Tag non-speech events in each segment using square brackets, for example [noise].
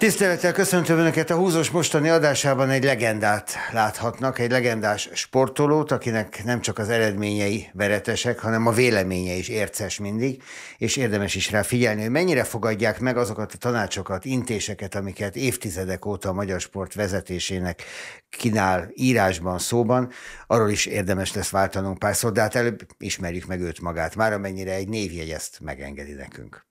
Tisztelettel köszöntöm Önöket a húzós mostani adásában egy legendát láthatnak, egy legendás sportolót, akinek nem csak az eredményei veretesek, hanem a véleménye is érces mindig, és érdemes is rá figyelni, hogy mennyire fogadják meg azokat a tanácsokat, intéseket, amiket évtizedek óta a magyar sport vezetésének kínál írásban, szóban. Arról is érdemes lesz váltanunk pár szót, de hát előbb ismerjük meg őt magát, már amennyire egy névjegy ezt megengedi nekünk.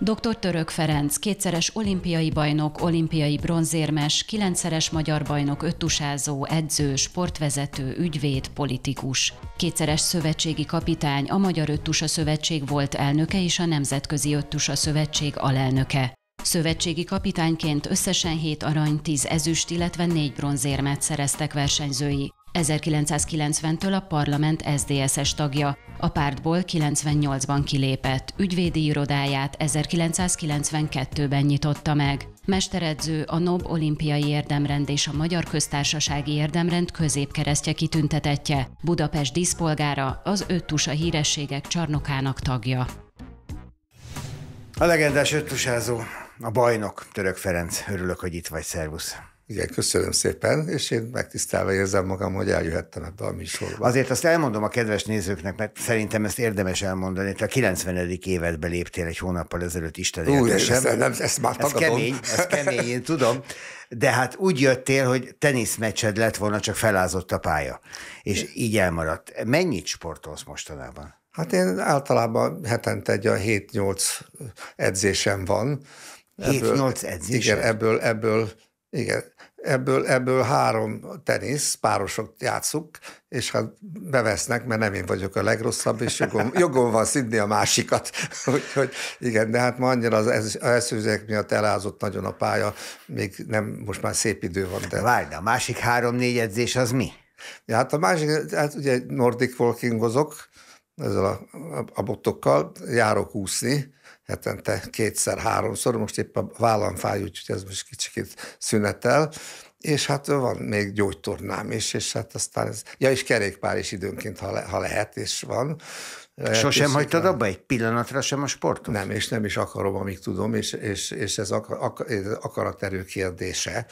Dr. Török Ferenc, kétszeres olimpiai bajnok, olimpiai bronzérmes, kilencszeres magyar bajnok, öttusázó, edző, sportvezető, ügyvéd, politikus. Kétszeres szövetségi kapitány, a Magyar Öttusa Szövetség volt elnöke és a Nemzetközi Öttusa Szövetség alelnöke. Szövetségi kapitányként összesen 7 arany, 10 ezüst, illetve 4 bronzérmet szereztek versenyzői. 1990-től a parlament SZDSZ-es tagja, a pártból 98-ban kilépett, ügyvédi irodáját 1992-ben nyitotta meg. Mesteredző, a NOB olimpiai érdemrend és a Magyar Köztársasági Érdemrend középkeresztje kitüntetetje, Budapest díszpolgára, az öttusa hírességek csarnokának tagja. A legendás öttusázó, a bajnok, Török Ferenc, örülök, hogy itt vagy, szervusz! Igen, köszönöm szépen, és én megtisztelve érzem magam, hogy eljöhettem ebbe a műsorba. Azért azt elmondom a kedves nézőknek, mert szerintem ezt érdemes elmondani. Te a 90. évedbe léptél egy hónappal ezelőtt, Isten Új, ez, nem, ezt már tagadom. Ez kemény, ez kemény, én tudom. De hát úgy jöttél, hogy teniszmecsed lett volna, csak felázott a pálya. És így elmaradt. Mennyit sportolsz mostanában? Hát én általában hetente egy a 7-8 edzésem van. 7-8 edzés? Igen, ebből, ebből igen, ebből, ebből három tenisz, párosok játszuk, és hát bevesznek, mert nem én vagyok a legrosszabb, és jogom, [laughs] jogom van szidni a másikat. [laughs] Úgyhogy igen, de hát ma annyira az eszőzek miatt elázott nagyon a pálya, még nem, most már szép idő van. De... Várj, de a másik három-négy edzés az mi? Ja, hát a másik, hát ugye nordic walkingozok, ezzel a, a botokkal, járok úszni, hetente kétszer-háromszor, most épp a vállam fáj, úgyhogy ez most kicsit szünetel, és hát van még gyógytornám is, és hát aztán ez, ja, és kerékpár is időnként, ha, le, ha lehet, és van. Lehet, Sosem és hagytad abba egy pillanatra sem a sportot? Nem, és nem is akarom, amíg tudom, és, és, és ez akar, akar, akaraterő kérdése.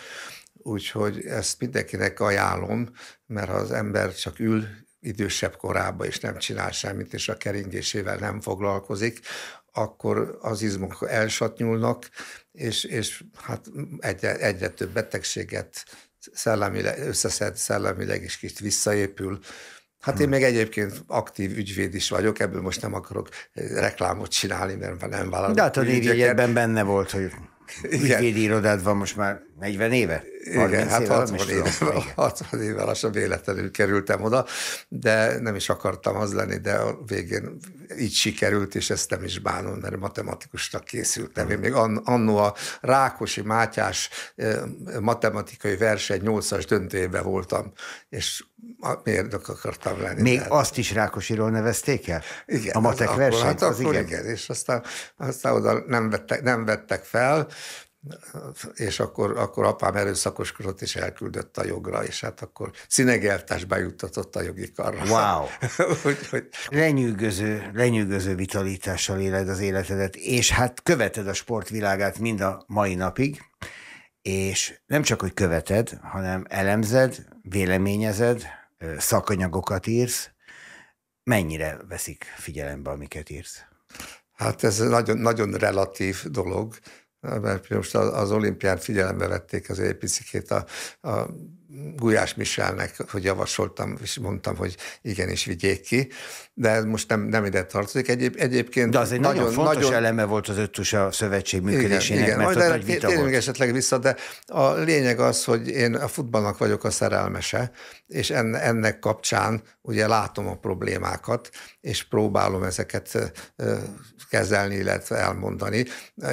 Úgyhogy ezt mindenkinek ajánlom, mert ha az ember csak ül, idősebb korában, és nem csinál semmit, és a keringésével nem foglalkozik, akkor az izmok elsatnyulnak, és, és hát egyre, egyre több betegséget szellemileg, összeszed szellemileg, és kicsit visszaépül. Hát én hmm. még egyébként aktív ügyvéd is vagyok, ebből most nem akarok reklámot csinálni, mert nem vállalom. De hát a benne volt, hogy ügyvédi irodád van most már 40 éve? 30 Igen, hát 60 éve, 60 éve lassan véletlenül kerültem oda, de nem is akartam az lenni, de a végén így sikerült, és ezt nem is bánom, mert matematikusnak készültem. Én mm. még annó a Rákosi Mátyás matematikai verseny 8-as döntőjébe voltam, és miért akartam lenni. Még tehát. azt is Rákosiról nevezték el? Igen. A matek hát Akkor, Hát az akkor igen. igen, és aztán, aztán oda nem vettek, nem vettek fel, és akkor, akkor apám erőszakoskodott, és elküldött a jogra, és hát akkor színegeltásba juttatott a jogi karra. Wow! [laughs] hogy hogy... Lenyűgöző, lenyűgöző vitalitással éled az életedet, és hát követed a sportvilágát mind a mai napig, és nem csak, hogy követed, hanem elemzed, véleményezed, szakanyagokat írsz. Mennyire veszik figyelembe, amiket írsz? Hát ez nagyon, nagyon relatív dolog mert most az, az olimpián figyelembe vették az picit a, a Gulyás Michelnek, hogy javasoltam, és mondtam, hogy igenis vigyék ki, de ez most nem, nem ide tartozik. Egyéb, egyébként de az egy nagyon, nagyon fontos nagyon... eleme volt az öttus a szövetség működésének, igen, igen. mert Majd ott nagy vita volt. esetleg vissza, de a lényeg az, hogy én a futballnak vagyok a szerelmese, és ennek kapcsán ugye látom a problémákat, és próbálom ezeket kezelni, illetve elmondani.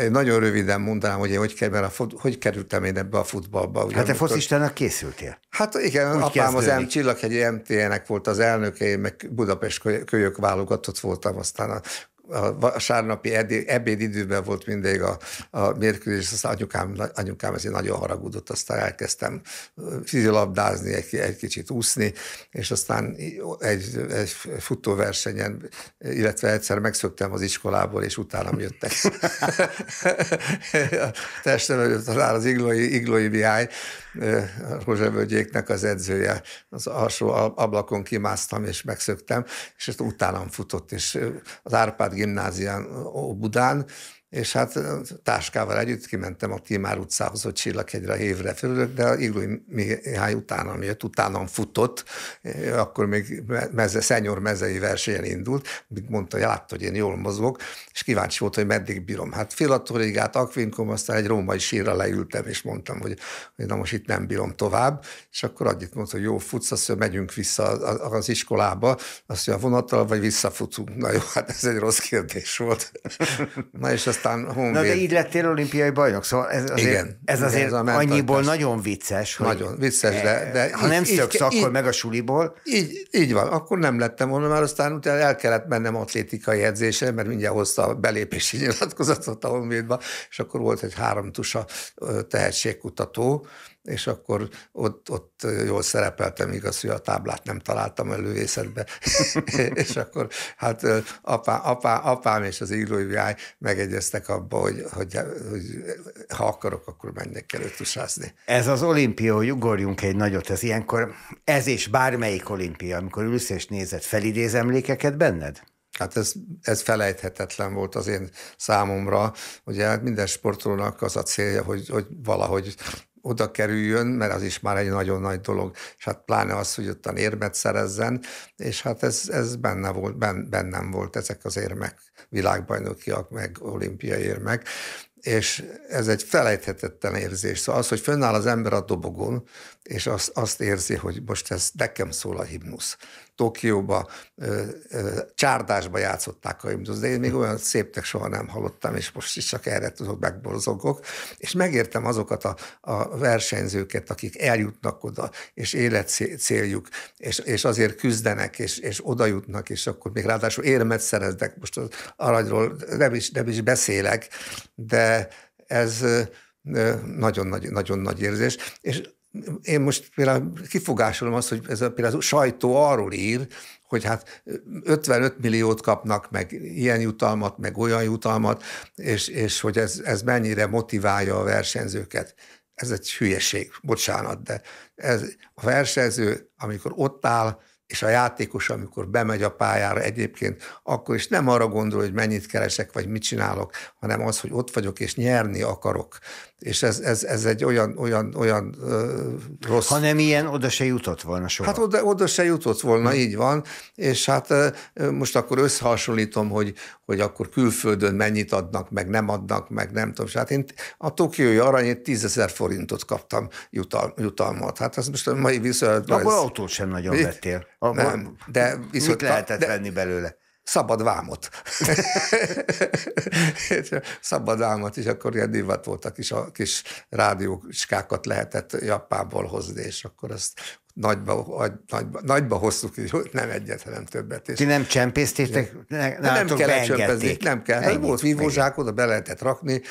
Én nagyon röviden mondanám, hogy én hogy, kerül, hogy kerültem én ebbe a futballba. Ugye, hát te focistának készültél? Hát igen, Úgy apám kezdődik. az M Csillaghegyi mtn nek volt az elnöke, én meg Budapest kölyök válogatott voltam, aztán a a vasárnapi ebédidőben volt mindig a, a mérkőzés, aztán anyukám, anyukám ezért nagyon haragudott, aztán elkezdtem fizilabdázni, egy, egy kicsit úszni, és aztán egy, egy futóversenyen, illetve egyszer megszöktem az iskolából, és utána jöttek. [laughs] [laughs] a testem előtt az Iglói, Iglói biáj. Rózsevölgyéknek az edzője, az alsó ablakon kimásztam és megszöktem, és ezt utánam futott, és az Árpád gimnázián Budán, és hát táskával együtt kimentem a Timár utcához, hogy Csillaghegyre évre fölülök, de Iglói Mihály utánam jött, utánam futott, akkor még meze, szenyor mezei versenyen indult, mint mondta, hogy látta, hogy én jól mozgok, és kíváncsi volt, hogy meddig bírom. Hát filatorigát, akvinkom, aztán egy római sírra leültem, és mondtam, hogy, hogy na most itt nem bírom tovább, és akkor annyit mondta, hogy jó, futsz, azt mondja, megyünk vissza az iskolába, azt mondja, a vonattal, vagy visszafutunk. Na jó, hát ez egy rossz kérdés volt. [laughs] na és azt aztán Honvéd. Na de így lettél olimpiai bajnok, szóval ez azért, Igen, ez azért ez a annyiból nagyon vicces. Hogy nagyon vicces, de... Eh, de ha így, nem szöksz, így, akkor meg a suliból. Így, így van, akkor nem lettem volna, már aztán utána el kellett mennem atlétikai edzésre, mert mindjárt hozta a belépési [laughs] nyilatkozatot a Honvédba, és akkor volt egy háromtusa tehetségkutató, és akkor ott, ott jól szerepeltem, igaz, hogy a táblát nem találtam a lövészetbe, [laughs] és akkor hát apá, apá, apám és az írói megegyeztek, megegyeztek abba, hogy, hogy, hogy ha akarok, akkor mennek el ötusázni. Ez az olimpia, hogy ugorjunk egy nagyot, ez ilyenkor, ez és bármelyik olimpia, amikor ülsz és nézed, felidéz emlékeket benned? Hát ez, ez felejthetetlen volt az én számomra. Ugye hát minden sportolónak az a célja, hogy, hogy valahogy oda kerüljön, mert az is már egy nagyon nagy dolog, és hát pláne az, hogy ott a érmet szerezzen, és hát ez, ez benne volt, ben, bennem volt ezek az érmek, világbajnokiak, meg olimpiai érmek, és ez egy felejthetetlen érzés. Szóval az, hogy fönnáll az ember a dobogon, és azt, azt érzi, hogy most ez nekem szól a himnusz. Tokióba, csárdásba játszották a himnusz, de én még olyan szépnek soha nem hallottam, és most is csak erre tudok megborzogok, és megértem azokat a, a versenyzőket, akik eljutnak oda, és élet céljuk és, és azért küzdenek, és, és oda jutnak, és akkor még ráadásul érmet szereznek, most az aranyról nem is, nem is beszélek, de ez nagyon nagy, nagyon nagy érzés, és én most például kifogásolom azt, hogy ez a, például a sajtó arról ír, hogy hát 55 milliót kapnak, meg ilyen jutalmat, meg olyan jutalmat, és, és hogy ez, ez mennyire motiválja a versenyzőket. Ez egy hülyeség, bocsánat, de ez a versenyző, amikor ott áll, és a játékos, amikor bemegy a pályára egyébként, akkor is nem arra gondol, hogy mennyit keresek, vagy mit csinálok, hanem az, hogy ott vagyok, és nyerni akarok. És ez, ez, ez egy olyan, olyan, olyan ö, rossz... Ha nem ilyen, oda se jutott volna soha. Hát oda, oda se jutott volna, hm. így van, és hát ö, most akkor összehasonlítom, hogy, hogy akkor külföldön mennyit adnak, meg nem adnak, meg nem tudom. Hát én a tokiói aranyért tízezer forintot kaptam jutal, jutalmat. Hát az most a mai viszonylag... Akkor ez... autót sem nagyon Mi? vettél. Abba nem, de viszont... Mit lehetett de... venni belőle? szabad vámot. [laughs] szabad vámot, és akkor ilyen divat volt is, a kis rádióskákat lehetett Japánból hozni, és akkor azt nagyba, nagyba, nagyba hoztuk, hogy nem egyet, hanem többet. És Ti nem csempésztétek? Ne, nem, nem kellett csempezni, nem kell. Volt vívózsák, oda be lehetett rakni,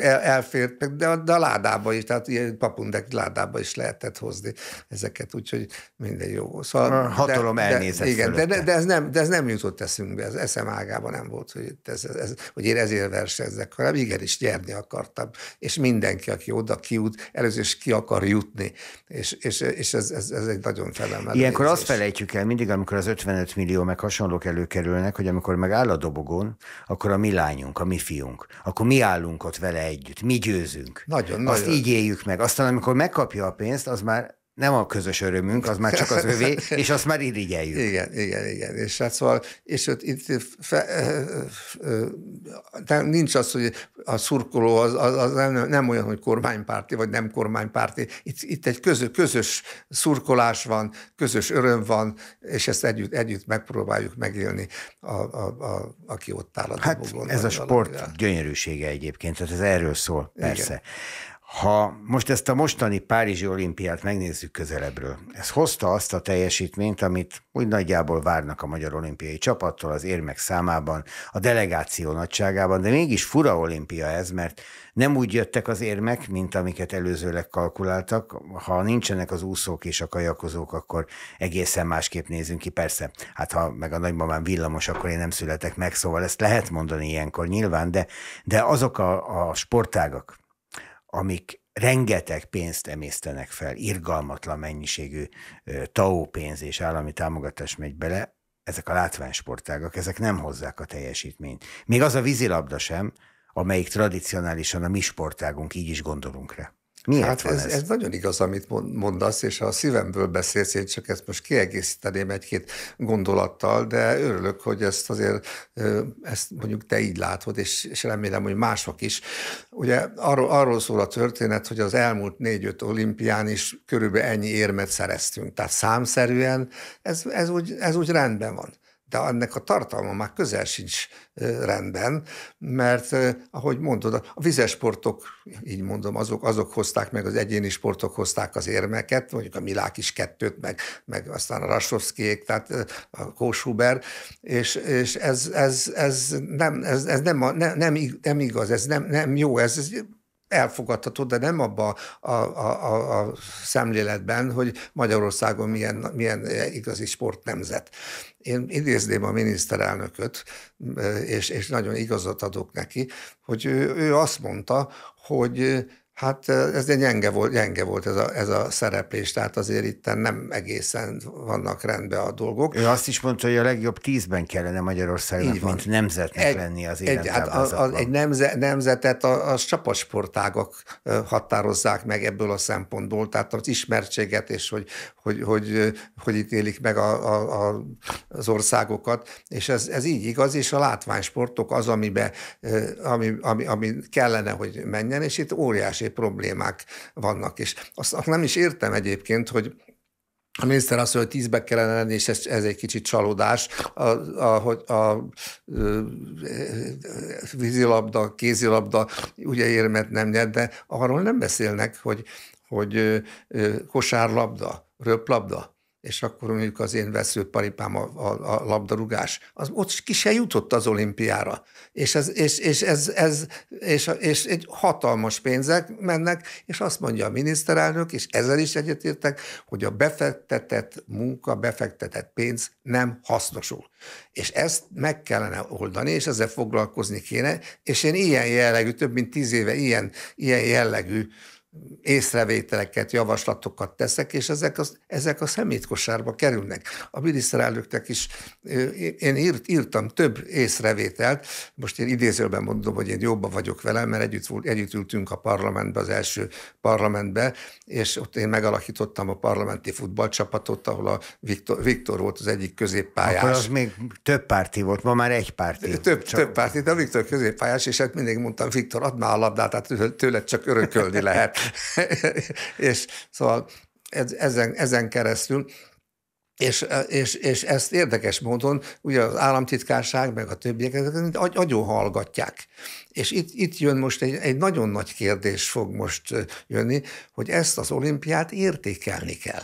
el, elfért, de, de a ládába is, tehát ilyen papundek ládába is lehetett hozni ezeket, úgyhogy minden jó. Szóval, a hatalom de, elnézett de, Igen, de, de, ez nem, de ez nem jutott eszünkbe, ez eszem ágában nem volt, hogy, ez, ez, hogy én ezért versenyzek, hanem igenis gyerni akartam, és mindenki, aki oda kiút, először is ki akar jutni, és, és, és ez, ez, ez ez egy nagyon felemelő Ilyenkor érzés. azt felejtjük el mindig, amikor az 55 millió meg hasonlók előkerülnek, hogy amikor meg áll a dobogon, akkor a mi lányunk, a mi fiunk, akkor mi állunk ott vele együtt, mi győzünk. Nagyon, azt nagyon. így éljük meg. Aztán amikor megkapja a pénzt, az már nem a közös örömünk, az már csak az övé, [laughs] és azt már irigyeljük. Igen, igen, igen. És hát szóval, és ott itt fe, ö, nincs az, hogy a szurkoló az, az, az nem, nem olyan, hogy kormánypárti, vagy nem kormánypárti. Itt, itt egy közö, közös szurkolás van, közös öröm van, és ezt együtt, együtt megpróbáljuk megélni, a, a, a, aki ott áll a Hát ez a sport valamire. gyönyörűsége egyébként, tehát ez erről szól, persze. Igen. Ha most ezt a mostani Párizsi olimpiát megnézzük közelebbről, ez hozta azt a teljesítményt, amit úgy nagyjából várnak a magyar olimpiai csapattól az érmek számában, a delegáció nagyságában, de mégis fura olimpia ez, mert nem úgy jöttek az érmek, mint amiket előzőleg kalkuláltak. Ha nincsenek az úszók és a kajakozók, akkor egészen másképp nézünk ki. Persze, hát ha meg a nagymamám villamos, akkor én nem születek meg, szóval ezt lehet mondani ilyenkor nyilván, de, de azok a, a sportágak, amik rengeteg pénzt emésztenek fel, irgalmatlan mennyiségű TAO pénz és állami támogatás megy bele, ezek a látványsportágak, ezek nem hozzák a teljesítményt. Még az a vízilabda sem, amelyik tradicionálisan a mi sportágunk, így is gondolunk rá. Miért hát ez, ez? ez nagyon igaz, amit mondasz, és a szívemből beszélsz, én csak ezt most kiegészíteném egy-két gondolattal, de örülök, hogy ezt azért, ezt mondjuk te így látod, és, és remélem, hogy mások is. Ugye arról, arról szól a történet, hogy az elmúlt négy-öt olimpián is körülbelül ennyi érmet szereztünk. Tehát számszerűen ez, ez, úgy, ez úgy rendben van de ennek a tartalma már közel sincs rendben, mert ahogy mondod, a vizesportok, így mondom, azok, azok hozták meg, az egyéni sportok hozták az érmeket, mondjuk a Milák is kettőt, meg, meg aztán a Rasovszkiék, tehát a Kóshuber, és, és ez, ez, ez, nem, ez, ez nem, a, nem, nem, igaz, ez nem, nem jó, ez, ez elfogadható, de nem abba a, a, a, a szemléletben, hogy Magyarországon milyen, milyen igazi sportnemzet. Én idézném a miniszterelnököt, és, és nagyon igazat adok neki, hogy ő, ő azt mondta, hogy Hát ez egy gyenge volt, gyenge volt ez a, ez a szereplés, tehát azért itt nem egészen vannak rendben a dolgok. Ő azt is mondta, hogy a legjobb tízben kellene Magyarországnak, Így van. mint nemzetnek egy, lenni az egy, hát a, a, egy nemze, nemzetet a, a csapatsportágak határozzák meg ebből a szempontból, tehát az ismertséget és hogy hogy, hogy, hogy ítélik meg a, a, a, az országokat, és ez, ez így igaz, és a látványsportok az, amibe, ami, ami, ami kellene, hogy menjen, és itt óriási óriási problémák vannak. És azt, azt nem is értem egyébként, hogy a miniszter azt mondja, hogy tízbe kellene lenni, és ez, ez egy kicsit csalódás. A, a, a, a vízilabda, kézilabda ugye érmet nem nyert, de arról nem beszélnek, hogy, hogy kosárlabda, röplabda, és akkor mondjuk az én veszőparipám a, a, a labdarúgás, az ott ki se jutott az olimpiára. És ez, és, és ez, ez és, és egy hatalmas pénzek mennek, és azt mondja a miniszterelnök, és ezzel is egyetértek, hogy a befektetett munka, befektetett pénz nem hasznosul. És ezt meg kellene oldani, és ezzel foglalkozni kéne, és én ilyen jellegű, több mint tíz éve ilyen, ilyen jellegű észrevételeket, javaslatokat teszek, és ezek a, ezek a szemétkosárba kerülnek. A miniszterelnöknek is, én írt, írtam több észrevételt, most én idézőben mondom, hogy én jobban vagyok vele, mert együtt, együtt ültünk a parlamentbe, az első parlamentbe, és ott én megalakítottam a parlamenti futballcsapatot, ahol a Viktor, Viktor volt az egyik középpályás. Akkor az még több párti volt, ma már egy párti. Több, csak... több párti, de a Viktor középpályás, és hát mindig mondtam, Viktor, add már a labdát, tehát tőled csak örökölni lehet. [laughs] és szóval ezen, ezen keresztül és, és, és ezt érdekes módon ugye az államtitkárság, meg a többiek ezeket agy, nagyon hallgatják. És itt, itt jön most egy, egy nagyon nagy kérdés fog most jönni, hogy ezt az olimpiát értékelni kell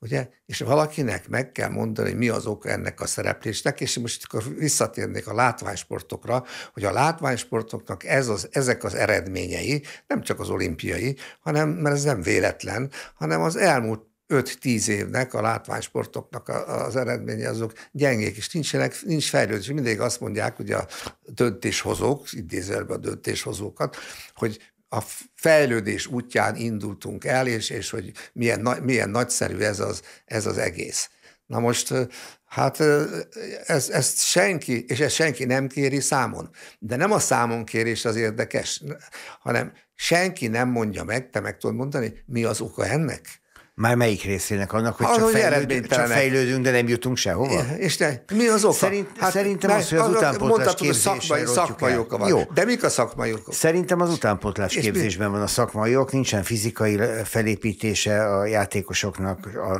ugye, és valakinek meg kell mondani, hogy mi az ok ennek a szereplésnek, és most akkor visszatérnék a látványsportokra, hogy a látványsportoknak ez az, ezek az eredményei, nem csak az olimpiai, hanem, mert ez nem véletlen, hanem az elmúlt 5-10 évnek a látványsportoknak az eredménye azok gyengék, és nincsenek, nincs fejlődés. Mindig azt mondják, hogy a döntéshozók, idézelve a döntéshozókat, hogy a fejlődés útján indultunk el, és, és hogy milyen, milyen nagyszerű ez az, ez az egész. Na most, hát ez, ezt senki, és ezt senki nem kéri számon. De nem a számon kérés az érdekes, hanem senki nem mondja meg, te meg tudod mondani, mi az oka ennek? Már melyik részének annak, hogy csak, fejlődünk, csak fejlődünk, de nem jutunk sehova? És ne, mi az oka? Szerint, hát, szerintem az, hogy az utánpótlás képzésben szakmai, szakmai oka van. Jó. De mik a szakmai okok? Szerintem az utánpótlás képzésben mi? van a szakmai ok, nincsen fizikai felépítése a játékosoknak, a,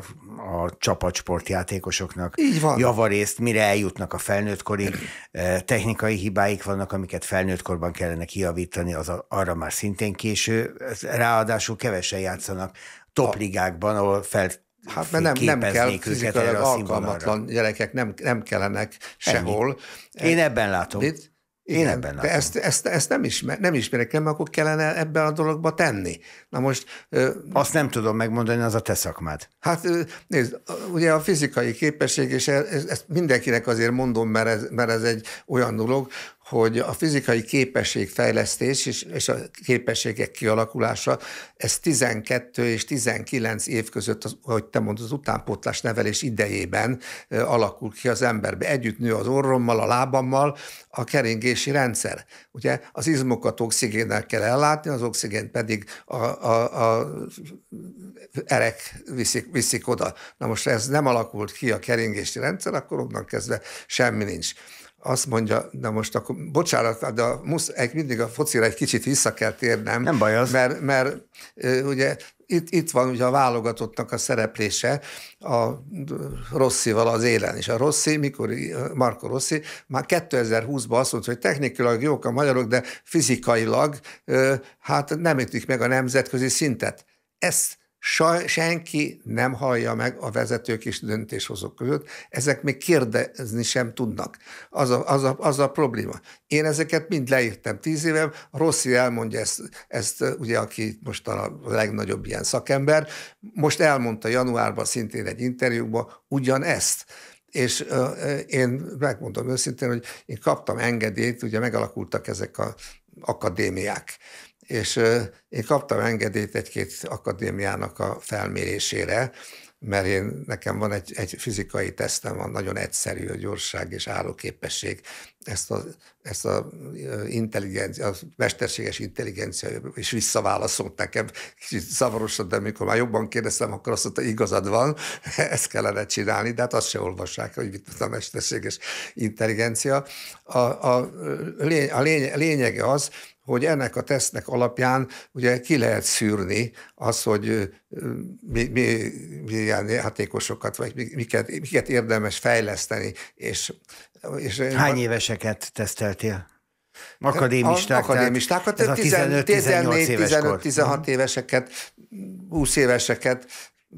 a csapatsport játékosoknak. Így van. Javarészt, mire eljutnak a felnőttkori eh, technikai hibáik vannak, amiket felnőttkorban kellene kiavítani az arra már szintén késő. Ráadásul kevesen játszanak topligákban, ahol fel Hát mert nem, nem kell fizikailag alkalmatlan gyerekek, nem, nem kellenek sehol. Ennyi. Én ebben látom. Mit? Igen, Én ebben látom. De ezt, ezt, ezt nem, ismer, nem ismerek el, mert akkor kellene ebben a dologba tenni. Na most... Azt nem tudom megmondani, az a te szakmád. Hát nézd, ugye a fizikai képesség, és e- ezt mindenkinek azért mondom, mert ez, mert ez egy olyan dolog, hogy a fizikai képességfejlesztés és, és a képességek kialakulása, ez 12 és 19 év között, az, ahogy te mondod, az utánpótlás nevelés idejében alakul ki az emberbe. Együtt nő az orrommal, a lábammal a keringési rendszer. Ugye az izmokat oxigénnel kell ellátni, az oxigén pedig a, a, a erek viszik, viszik oda. Na most ez nem alakult ki a keringési rendszer, akkor onnan kezdve semmi nincs azt mondja, na most akkor bocsánat, de musz, egy, mindig a focira egy kicsit vissza kell térnem. Nem baj az. Mert, mert ugye itt, itt van ugye a válogatottnak a szereplése a Rosszival az élen, és a rosszi mikor Marco Rossi már 2020-ban azt mondta, hogy technikailag jók a magyarok, de fizikailag hát nem ütik meg a nemzetközi szintet. Ezt Saj, senki nem hallja meg a vezetők és döntéshozók között, ezek még kérdezni sem tudnak. Az a, az a, az a probléma. Én ezeket mind leírtam tíz éve, Rossi elmondja ezt, ezt ugye, aki most a legnagyobb ilyen szakember, most elmondta januárban szintén egy interjúban ugyanezt. És ö, én megmondom őszintén, hogy én kaptam engedélyt, ugye megalakultak ezek a akadémiák és én kaptam engedélyt egy-két akadémiának a felmérésére, mert én, nekem van egy, egy fizikai tesztem, van nagyon egyszerű, a gyorság és állóképesség. Ezt a, ezt a, intelligencia, a mesterséges intelligencia is visszaválaszolt nekem, kicsit zavarosan, de mikor már jobban kérdeztem, akkor azt mondta, igazad van, [laughs] ezt kellene csinálni, de hát azt se olvassák, hogy mit tud a mesterséges intelligencia. A, a, lény, a lény, lényege az, hogy ennek a tesznek alapján ugye ki lehet szűrni az, hogy mi, mi, milyen játékosokat, vagy miket, miket érdemes fejleszteni. És, és Hány éveseket teszteltél? Akadémisták, akadémistákat, ez 15, 14, 15, 15, 15 16 éveseket, 20 éveseket,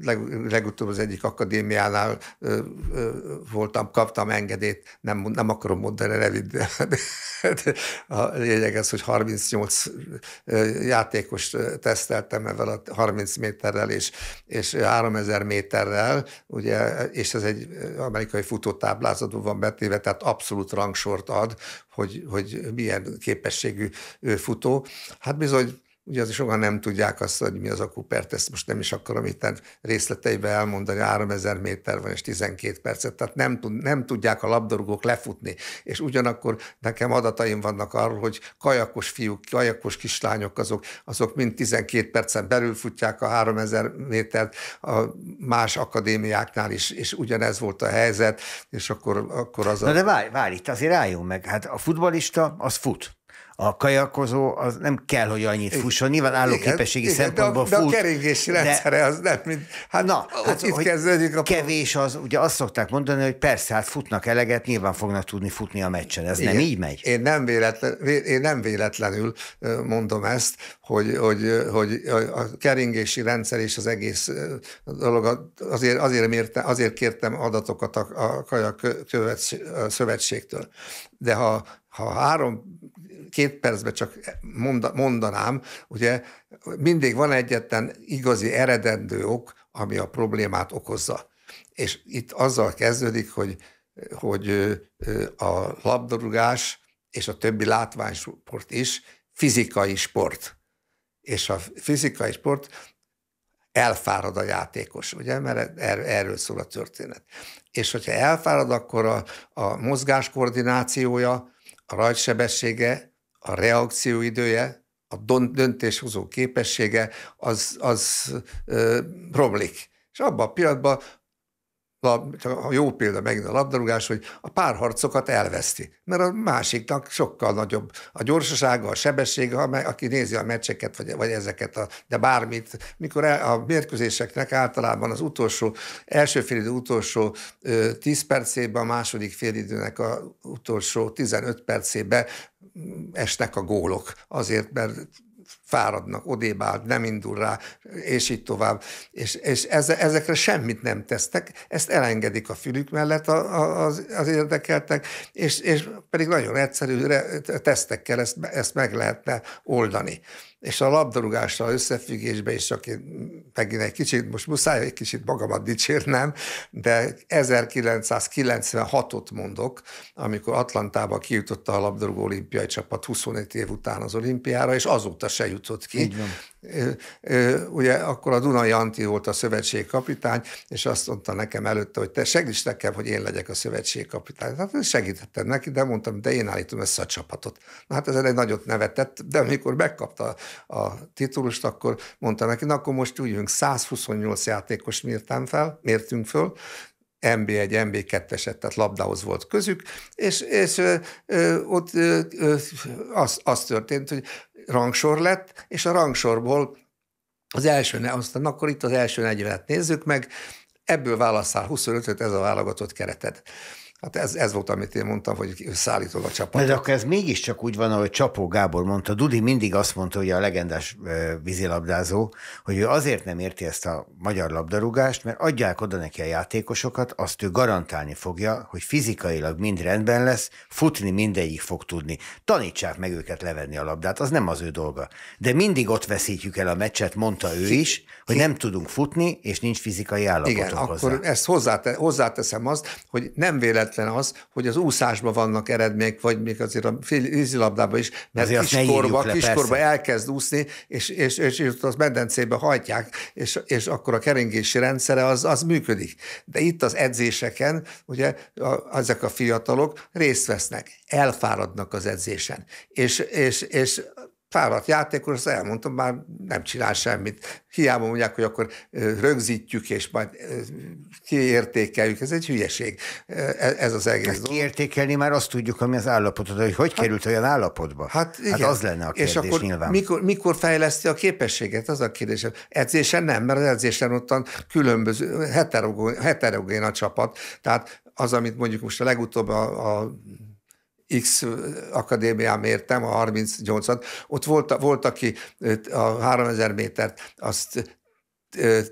leg, legutóbb az egyik akadémiánál ö, ö, voltam, kaptam engedélyt, nem, nem akarom mondani rövid, de, de a lényeg az, hogy 38 játékos teszteltem ebben a 30 méterrel és, és 3000 méterrel, ugye, és ez egy amerikai futótáblázatban van betéve, tehát abszolút rangsort ad, hogy, hogy milyen képességű futó. Hát bizony Ugye azért sokan nem tudják azt, hogy mi az a Kupert, ezt most nem is akarom itt részleteibe elmondani, 3000 méter van és 12 percet, tehát nem, tud, nem tudják a labdarúgók lefutni. És ugyanakkor nekem adataim vannak arról, hogy kajakos fiúk, kajakos kislányok azok, azok mind 12 percen belül futják a 3000 métert a más akadémiáknál is, és ugyanez volt a helyzet, és akkor, akkor az Na a... de várj, várj itt azért álljunk meg, hát a futbalista az fut a kajakozó az nem kell, hogy annyit fusson, nyilván állóképességi igen, szempontból de a, fut. De a keringési rendszere de, az nem, mint, hát, na, hát itt hogy kezdődik a... Kevés az, ugye azt szokták mondani, hogy persze, hát futnak eleget, nyilván fognak tudni futni a meccsen, ez igen, nem így megy? Én nem, véletlen, én nem véletlenül mondom ezt, hogy, hogy, hogy a keringési rendszer és az egész dolog, azért, azért, mérte, azért kértem adatokat a, a Kajak Szövetségtől. De ha ha három két percben csak mondanám, ugye mindig van egyetlen igazi eredendő ok, ami a problémát okozza. És itt azzal kezdődik, hogy, hogy a labdarúgás és a többi látványsport is fizikai sport. És a fizikai sport elfárad a játékos, ugye, mert er-, erről szól a történet. És hogyha elfárad, akkor a, a mozgás koordinációja, a rajtsebessége a reakcióidője, a döntéshozó képessége az, az ö, romlik. És abban a pillanatban csak a jó példa megint a labdarúgás, hogy a párharcokat elveszti, mert a másiknak sokkal nagyobb a gyorsasága, a sebessége, aki nézi a meccseket, vagy, vagy ezeket, a, de bármit. Mikor a mérkőzéseknek általában az utolsó, első félidő utolsó ö, 10 percében, a második félidőnek a utolsó 15 percében esnek a gólok, azért, mert fáradnak, odébb nem indul rá, és így tovább. És, és ezekre semmit nem tesztek, ezt elengedik a fülük mellett az, az érdekeltek, és, és pedig nagyon egyszerű tesztekkel ezt, ezt meg lehetne oldani és a labdarúgással összefüggésben is csak én megint egy kicsit, most muszáj egy kicsit magamat dicsérnem, de 1996-ot mondok, amikor Atlantába kijutott a labdarúgó olimpiai csapat 25 év után az olimpiára, és azóta se jutott ki ugye akkor a Dunai Anti volt a szövetség kapitány, és azt mondta nekem előtte, hogy te segíts nekem, hogy én legyek a szövetség kapitány. Hát segítettem neki, de mondtam, de én állítom össze a csapatot. Na hát ez egy nagyot nevetett, de amikor megkapta a titulust, akkor mondta neki, na akkor most üljünk, 128 játékos mértem fel, mértünk föl, MB1, MB2-eset, tehát labdához volt közük, és, és ö, ö, ott ö, ö, az, az történt, hogy rangsor lett, és a rangsorból az első, aztán akkor itt az első 40-et nézzük meg, ebből válaszál 25-öt ez a válogatott kereted. Hát ez, ez volt, amit én mondtam, hogy szállítod a csapatot. De akkor ez mégiscsak úgy van, ahogy Csapó Gábor mondta, Dudi mindig azt mondta, hogy a legendás vízilabdázó, hogy ő azért nem érti ezt a magyar labdarúgást, mert adják oda neki a játékosokat, azt ő garantálni fogja, hogy fizikailag mind rendben lesz, futni mindegyik fog tudni. Tanítsák meg őket levenni a labdát, az nem az ő dolga. De mindig ott veszítjük el a meccset, mondta ő is, hogy nem tudunk futni, és nincs fizikai állapotunk Igen, hozzá. akkor ezt hozzáteszem azt, hogy nem vélet véletlen az, hogy az úszásban vannak eredmények, vagy még azért a vízilabdában is, mert azért kiskorba, le, kiskorba elkezd úszni, és, és, és, és az medencébe hajtják, és, és akkor a keringési rendszere az, az működik. De itt az edzéseken, ugye a, ezek a fiatalok részt vesznek, elfáradnak az edzésen, és, és, és fáradt játékos, azt elmondtam, már nem csinál semmit. Hiába mondják, hogy akkor rögzítjük, és majd kiértékeljük. Ez egy hülyeség, e, ez az egész hát Kiértékelni már azt tudjuk, ami az állapotod, hogy hogy hát, került olyan állapotba. Hát, hát igen. hát az lenne a kérdés és akkor nyilván. Mikor, mikor fejleszti a képességet? Az a kérdés. Edzésen nem, mert az edzésen ottan különböző, heterogén, heterogén a csapat. Tehát az, amit mondjuk most a legutóbb a, a X akadémián mértem a 38-at, ott volt, volt, aki a 3000 métert azt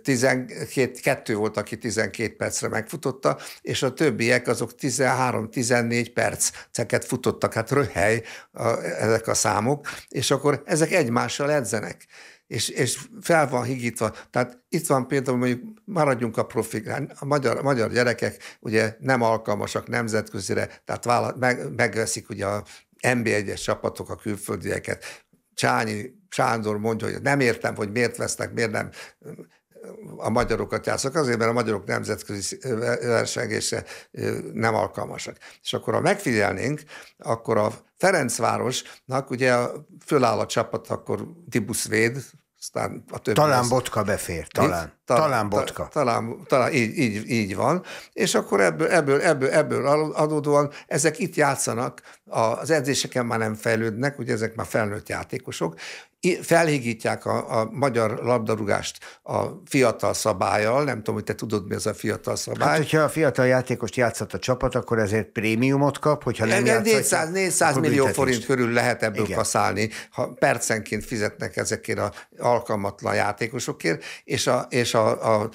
12, kettő volt, aki 12 percre megfutotta, és a többiek azok 13-14 perceket futottak, hát röhely a, ezek a számok, és akkor ezek egymással edzenek és, és fel van higítva. Tehát itt van például, mondjuk maradjunk a profikán, hát a magyar, a magyar gyerekek ugye nem alkalmasak nemzetközire, tehát vála, meg, megveszik ugye a NB1-es csapatok a külföldieket. Csányi Sándor mondja, hogy nem értem, hogy miért vesznek, miért nem a magyarokat játszok, azért, mert a magyarok nemzetközi versengése nem alkalmasak. És akkor ha megfigyelnénk, akkor a Ferencvárosnak ugye föláll a csapat, akkor Dibusz Véd, aztán a többi talán az... botka befér, talán. Talán, talán botka. Talán, talán így, így, így van. És akkor ebből, ebből, ebből, ebből adódóan ezek itt játszanak, az edzéseken már nem fejlődnek, ugye ezek már felnőtt játékosok, felhigítják a, a magyar labdarúgást a fiatal szabályal. nem tudom, hogy te tudod, mi az a fiatal szabály. Hát, hogyha a fiatal játékost játszott a csapat, akkor ezért prémiumot kap, hogyha nem Igen, 400, 400 millió forint körül lehet ebből Igen. kaszálni, ha percenként fizetnek ezekért a alkalmatlan játékosokért, és a, és a a, a,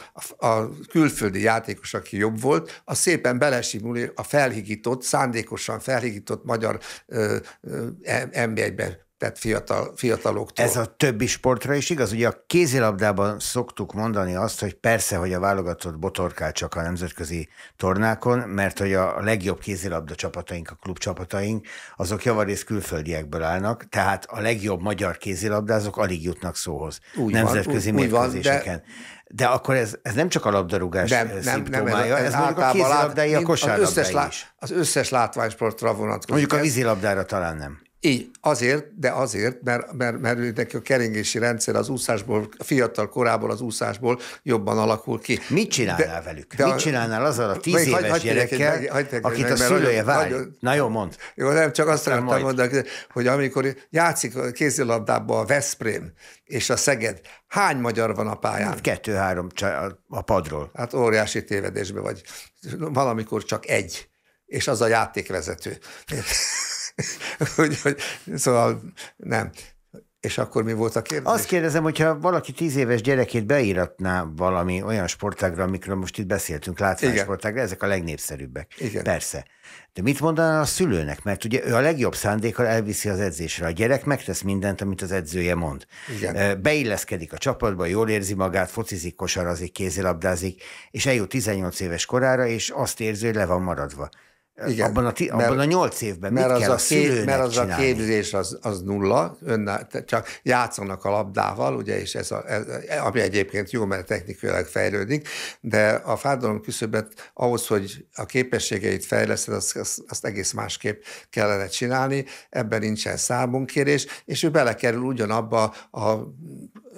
a külföldi játékos, aki jobb volt, a szépen belesimul a felhigított, szándékosan felhigított magyar NBA-ben tehát fiatal, fiataloktól. Ez a többi sportra is igaz? Ugye a kézilabdában szoktuk mondani azt, hogy persze, hogy a válogatott botorkál csak a nemzetközi tornákon, mert hogy a legjobb kézilabda csapataink, a klubcsapataink, azok javarészt külföldiekből állnak, tehát a legjobb magyar kézilabdázók alig jutnak szóhoz úgy nemzetközi van, mérkőzéseken. Úgy van, de... De akkor ez, ez nem csak a labdarúgás nem, eh, nem, nem, ez, ez, ez mondjuk a kézilabdai, a kosárlabdai az összes, is. az összes látványsportra vonatkozik. Mondjuk a vízilabdára talán nem. Így, azért, de azért, mert, mert, mert neki a keringési rendszer az úszásból, a fiatal korából az úszásból jobban alakul ki. Mit csinálnál de, velük? De Mit csinálnál azzal a tíz éves hagy, hagy gyerekkel, hagy, hagy, hagy, akit meg, a szülője vágy? Na jó, mond. Jó, nem, csak azt akartam mondani, hogy amikor játszik a kézilabdába a Veszprém és a Szeged, hány magyar van a pályán? Hát kettő-három a padról. Hát óriási tévedésben vagy. Valamikor csak egy, és az a játékvezető. [laughs] hogy, hogy, szóval nem. És akkor mi volt a kérdés? Azt kérdezem, hogyha valaki tíz éves gyerekét beíratná valami olyan sportágra, amikről most itt beszéltünk, látványsportágra, ezek a legnépszerűbbek. Igen. Persze. De mit mondaná a szülőnek? Mert ugye ő a legjobb szándékkal elviszi az edzésre. A gyerek megtesz mindent, amit az edzője mond. Igen. Beilleszkedik a csapatba, jól érzi magát, focizik, kosarazik, kézilabdázik, és eljut 18 éves korára, és azt érzi, hogy le van maradva. Igen, abban, a, ti, mert, abban a nyolc évben mert mit az kell a kép, Mert az csinálni? a képzés az, az nulla, önne, csak játszanak a labdával, ugye, és ez, a, ez ami egyébként jó, mert technikailag fejlődik, de a fájdalom küszöbet ahhoz, hogy a képességeit fejleszed, azt, azt, azt egész másképp kellene csinálni, ebben nincsen számonkérés, és ő belekerül ugyanabba a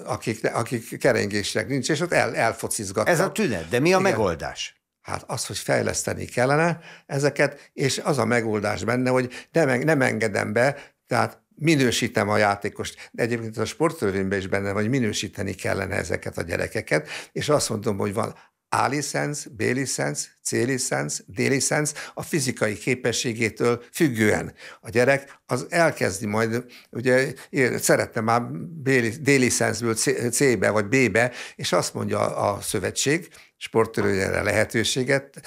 akik, akik keringésnek nincs, és ott el, elfocizgatnak. Ez a tünet, de mi a Igen. megoldás? Hát az, hogy fejleszteni kellene ezeket, és az a megoldás benne, hogy nem, nem engedem be, tehát minősítem a játékost. De egyébként a sporttörvényben is benne van, hogy minősíteni kellene ezeket a gyerekeket, és azt mondom, hogy van a licensz, b licensz, c licensz, d licensz a fizikai képességétől függően. A gyerek az elkezdi majd, ugye én szerettem már D-licencből C-be vagy B-be, és azt mondja a szövetség, sportolójára lehetőséget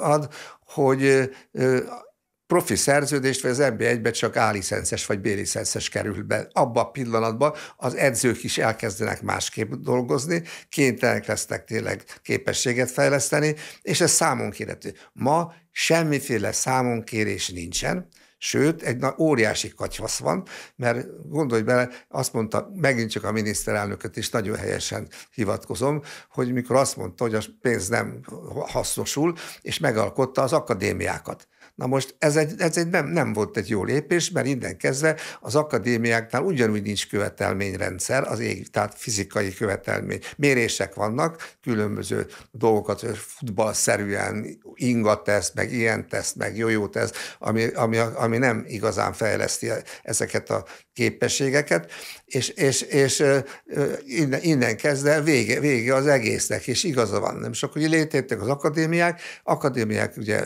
ad, hogy profi szerződést, vagy az nb 1 csak a vagy b kerül be. Abba a pillanatban az edzők is elkezdenek másképp dolgozni, kénytelenek lesznek tényleg képességet fejleszteni, és ez számon Ma semmiféle számonkérés nincsen, Sőt, egy óriási katyvasz van, mert gondolj bele, azt mondta, megint csak a miniszterelnököt is nagyon helyesen hivatkozom, hogy mikor azt mondta, hogy a pénz nem hasznosul, és megalkotta az akadémiákat. Na most ez, egy, ez egy nem, nem volt egy jó lépés, mert innen kezdve az akadémiáknál ugyanúgy nincs követelményrendszer, az ég, tehát fizikai követelmény. Mérések vannak, különböző dolgokat, futballszerűen inga tesz, meg ilyen tesz, meg jó-jó tesz, ami, ami, ami nem igazán fejleszti ezeket a képességeket, és, és, és innen, innen kezd el vége, vége az egésznek, és igaza van. Nem? És akkor ugye az akadémiák, akadémiák ugye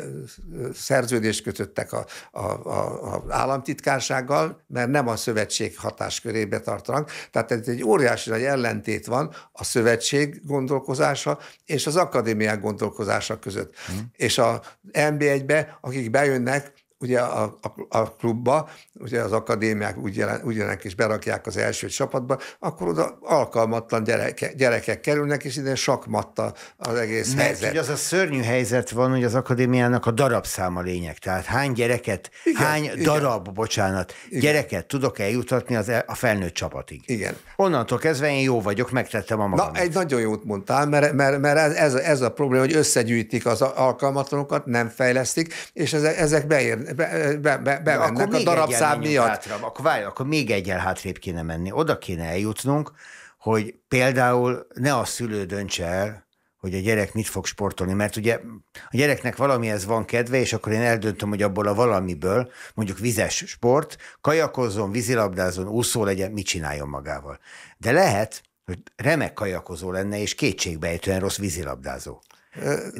szerződést kötöttek a, a, a, a államtitkársággal, mert nem a szövetség hatáskörébe tartanak. Tehát ez egy óriási nagy ellentét van a szövetség gondolkozása és az akadémiák gondolkozása között. Mm. És a NB1-be, akik bejönnek, ugye a, a, a klubba, ugye az akadémiák úgy, jelen, úgy jelenek és berakják az első csapatba, akkor oda alkalmatlan gyereke, gyerekek kerülnek, és ide sakmatta az egész Mert helyzet. Ugye az a szörnyű helyzet van, hogy az akadémiának a darabszáma lényeg. Tehát hány gyereket, igen, hány igen. darab, bocsánat, igen. gyereket tudok eljutatni az, e, a felnőtt csapatig. Igen. Onnantól kezdve én jó vagyok, megtettem a magam. Na, egy nagyon jót mondtál, mert, mert, mert ez, ez, a probléma, hogy összegyűjtik az alkalmatlanokat, nem fejlesztik, és ezek, ezek beér, be, be, be, akkor a darabszám miatt. Hátra, akkor várj, akkor még egyel hátrébb kéne menni. Oda kéne eljutnunk, hogy például ne a szülő döntse el, hogy a gyerek mit fog sportolni, mert ugye a gyereknek valamihez van kedve, és akkor én eldöntöm, hogy abból a valamiből, mondjuk vizes sport, kajakozzon, vízilabdázon, úszó legyen, mit csináljon magával. De lehet, hogy remek kajakozó lenne, és kétségbejtően rossz vízilabdázó.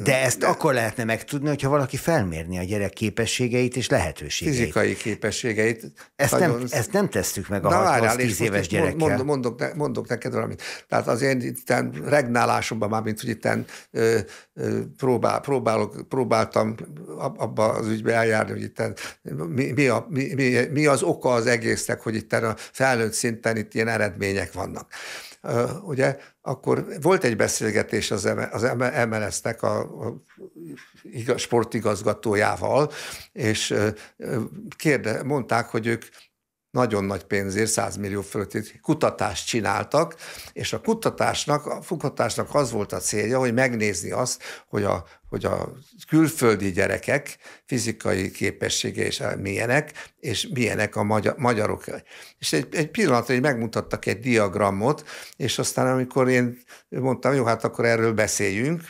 De ezt de... akkor lehetne megtudni, hogyha valaki felmérni a gyerek képességeit és lehetőségeit. Fizikai képességeit. Ezt, nagyon... nem, ezt nem tesszük meg a 10 éves gyerekkel. Mond, mondok, mondok neked valamit. Tehát az én itten regnálásomban már, mint hogy itten ö, ö, próbál, próbálok, próbáltam abba az ügybe eljárni, hogy itten mi, mi, a, mi, mi, mi az oka az egésznek, hogy itten a felnőtt szinten itt ilyen eredmények vannak ugye, akkor volt egy beszélgetés az, MLS-nek e, e, a, a sportigazgatójával, és kérde, mondták, hogy ők nagyon nagy pénzért, 100 millió fölötti kutatást csináltak, és a kutatásnak, a kutatásnak az volt a célja, hogy megnézni azt, hogy a hogy a külföldi gyerekek fizikai képessége és milyenek, és milyenek a magyar, magyarok. És egy, egy pillanatra hogy megmutattak egy diagramot, és aztán amikor én mondtam, jó, hát akkor erről beszéljünk,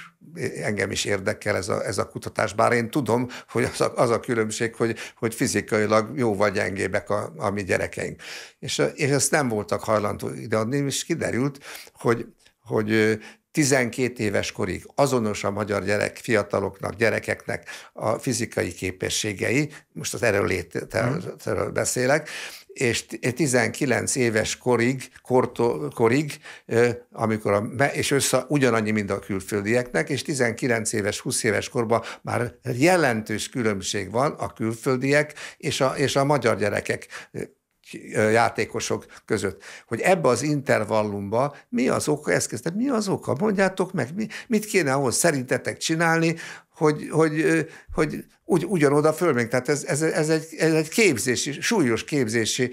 engem is érdekel ez a, ez a kutatás, bár én tudom, hogy az a, az a különbség, hogy, hogy fizikailag vagy gyengébbek a, a mi gyerekeink. És, és ezt nem voltak hajlandó ideadni, és kiderült, hogy hogy 12 éves korig azonos a magyar gyerek, fiataloknak, gyerekeknek a fizikai képességei, most az erőlétről beszélek, és 19 éves korig, kortó, korig amikor a, és össze ugyanannyi, mint a külföldieknek, és 19 éves, 20 éves korban már jelentős különbség van a külföldiek és a, és a magyar gyerekek játékosok között. Hogy ebbe az intervallumba mi az oka, ezt kezdtem, mi az oka, mondjátok meg, mi, mit kéne ahhoz szerintetek csinálni, hogy, hogy, hogy ugy, ugyanoda fölmegyünk. Tehát ez, ez, ez, egy, ez egy képzési, súlyos képzési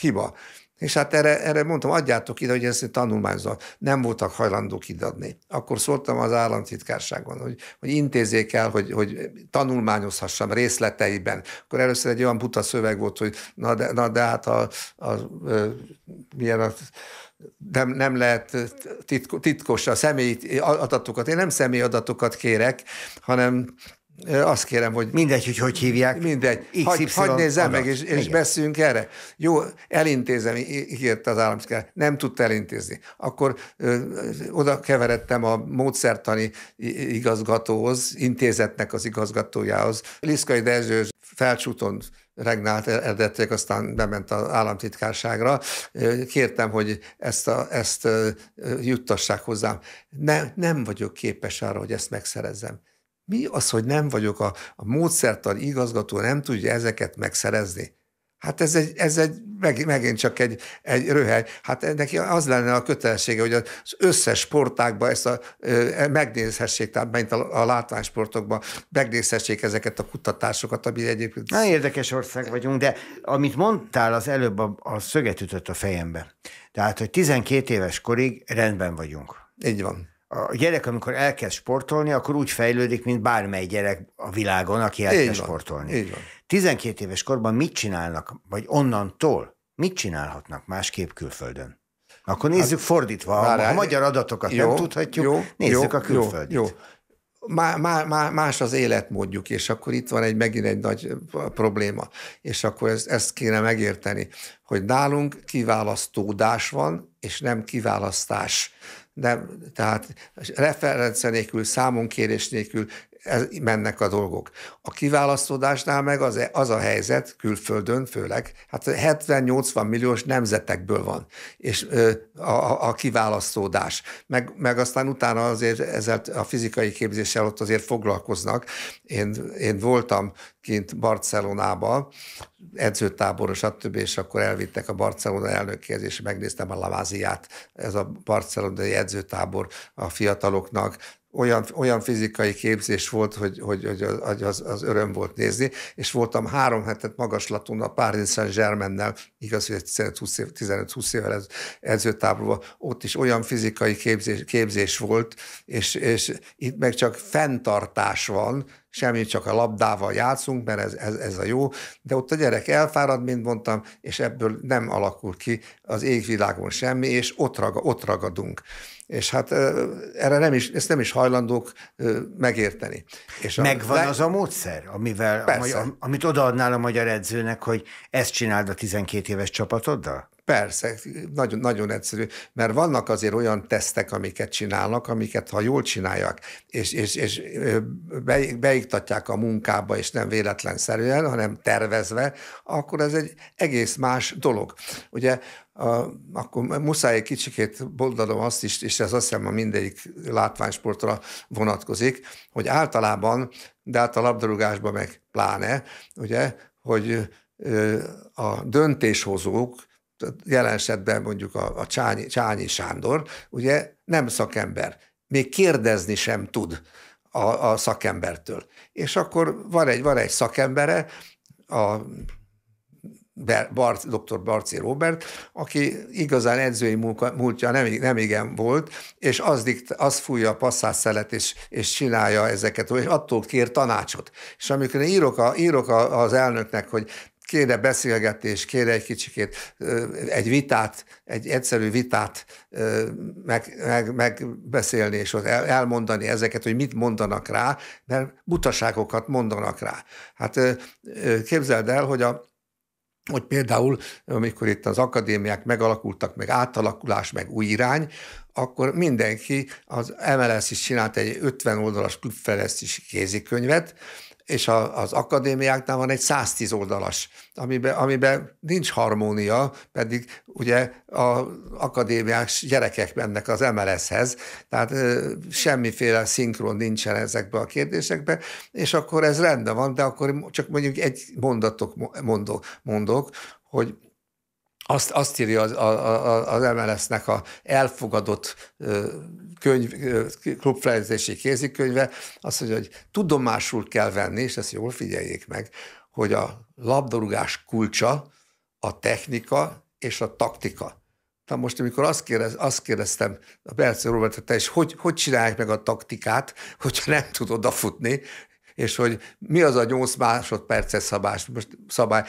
hiba. És hát erre, erre mondtam, adjátok ide, hogy ezt tanulmányozom. Nem voltak hajlandók idadni. Akkor szóltam az államtitkárságon, hogy, hogy intézzék el, hogy, hogy tanulmányozhassam részleteiben. Akkor először egy olyan buta szöveg volt, hogy na de, na de hát a, a, a milyen a, nem, nem lehet titko, titkos a személyi adatokat. Én nem személyi adatokat kérek, hanem azt kérem, hogy... Mindegy, hogy hogy hívják. Mindegy. XY hagy, hagy nézzem adat. meg, és, és beszéljünk erre. Jó, elintézem, írt az államtitkár. Nem tudta elintézni. Akkor ö, oda keveredtem a módszertani igazgatóhoz, intézetnek az igazgatójához. Liszkai Dezső felcsúton regnált e- eredetileg, aztán bement az államtitkárságra. Kértem, hogy ezt, a, ezt juttassák hozzám. Ne, nem vagyok képes arra, hogy ezt megszerezzem. Mi az, hogy nem vagyok a, a módszertan igazgató, nem tudja ezeket megszerezni? Hát ez egy, ez egy meg, megint csak egy, egy röhely. Hát neki az lenne a kötelessége, hogy az összes sportákban ezt a, e, megnézhessék, tehát mint a, a látványsportokban megnézhessék ezeket a kutatásokat, ami egyébként... Na, érdekes ország vagyunk, de amit mondtál az előbb, a, a szöget ütött a fejembe. Tehát, hogy 12 éves korig rendben vagyunk. Így van a gyerek, amikor elkezd sportolni, akkor úgy fejlődik, mint bármely gyerek a világon, aki elkezd így van, sportolni. Így van. 12 éves korban mit csinálnak, vagy onnantól mit csinálhatnak másképp külföldön? Akkor nézzük hát, fordítva, ha a magyar adatokat jó, nem tudhatjuk, jó, nézzük jó, a külföldit. Jó, jó. Má, má, má, más az életmódjuk, és akkor itt van egy megint egy nagy eh, probléma, és akkor ezt, ezt kéne megérteni, hogy nálunk kiválasztódás van, és nem kiválasztás de tehát referencia nélkül, számunkérés nélkül ez, mennek a dolgok. A kiválasztódásnál meg az, e, az a helyzet, külföldön főleg, hát 70-80 milliós nemzetekből van és a, a kiválasztódás. Meg, meg aztán utána azért ezzel a fizikai képzéssel ott azért foglalkoznak. Én, én voltam kint Barcelonában, edzőtáboros, stb., és akkor elvittek a Barcelona elnökéhez, és megnéztem a Lavaziát, ez a barcelonai edzőtábor a fiataloknak, olyan, olyan fizikai képzés volt, hogy, hogy, hogy az, az öröm volt nézni, és voltam három hetet magaslaton a Paris Saint-Germain-nel, igaz, hogy 15-20 évvel edzőtáborban, ott is olyan fizikai képzés, képzés volt, és, és itt meg csak fenntartás van, semmi, csak a labdával játszunk, mert ez, ez, ez a jó, de ott a gyerek elfárad, mint mondtam, és ebből nem alakul ki az égvilágon semmi, és ott, raga, ott ragadunk. És hát erre nem is, ezt nem is hajlandók megérteni. És Megvan a, az a módszer, amivel, a, amit odaadnál a magyar edzőnek, hogy ezt csináld a 12 éves csapatoddal? Persze, nagyon, nagyon egyszerű, mert vannak azért olyan tesztek, amiket csinálnak, amiket ha jól csinálják, és, és, és be, beiktatják a munkába, és nem véletlenszerűen, hanem tervezve, akkor ez egy egész más dolog. Ugye a, akkor muszáj egy kicsikét boldadom azt is, és ez azt hiszem a mindegyik látványsportra vonatkozik, hogy általában, de hát a labdarúgásban meg pláne, ugye, hogy a döntéshozók jelen esetben mondjuk a, a Csányi, Csányi Sándor, ugye nem szakember, még kérdezni sem tud a, a szakembertől. És akkor van egy, van egy szakembere, a Bar, dr. Barci Robert, aki igazán edzői munka, múltja nem, nem igen volt, és az, dikt, az fújja a passzás szelet, és, és csinálja ezeket, és attól kér tanácsot. És amikor írok, a, írok a, az elnöknek, hogy kéne beszélgetés, kéne egy kicsikét egy vitát, egy egyszerű vitát meg, meg, megbeszélni, és ott elmondani ezeket, hogy mit mondanak rá, mert butaságokat mondanak rá. Hát képzeld el, hogy a hogy például, amikor itt az akadémiák megalakultak, meg átalakulás, meg új irány, akkor mindenki, az MLS is csinált egy 50 oldalas klubfejlesztési kézikönyvet, és a, az akadémiáknál van egy 110 oldalas, amiben, amiben nincs harmónia, pedig ugye az akadémiák gyerekek mennek az MLS-hez, tehát ö, semmiféle szinkron nincsen ezekbe a kérdésekbe, és akkor ez rendben van, de akkor csak mondjuk egy mondatok mondok, mondok hogy azt, azt írja az, az, MLS-nek a elfogadott könyv, klubfejlesztési kézikönyve, azt mondja, hogy tudomásul kell venni, és ezt jól figyeljék meg, hogy a labdarúgás kulcsa a technika és a taktika. Na most, amikor azt, kérdez, azt kérdeztem a Berce Robert, te is, hogy, hogy csinálják meg a taktikát, hogyha nem tud odafutni, és hogy mi az a 8 másodperces szabás, most szabály,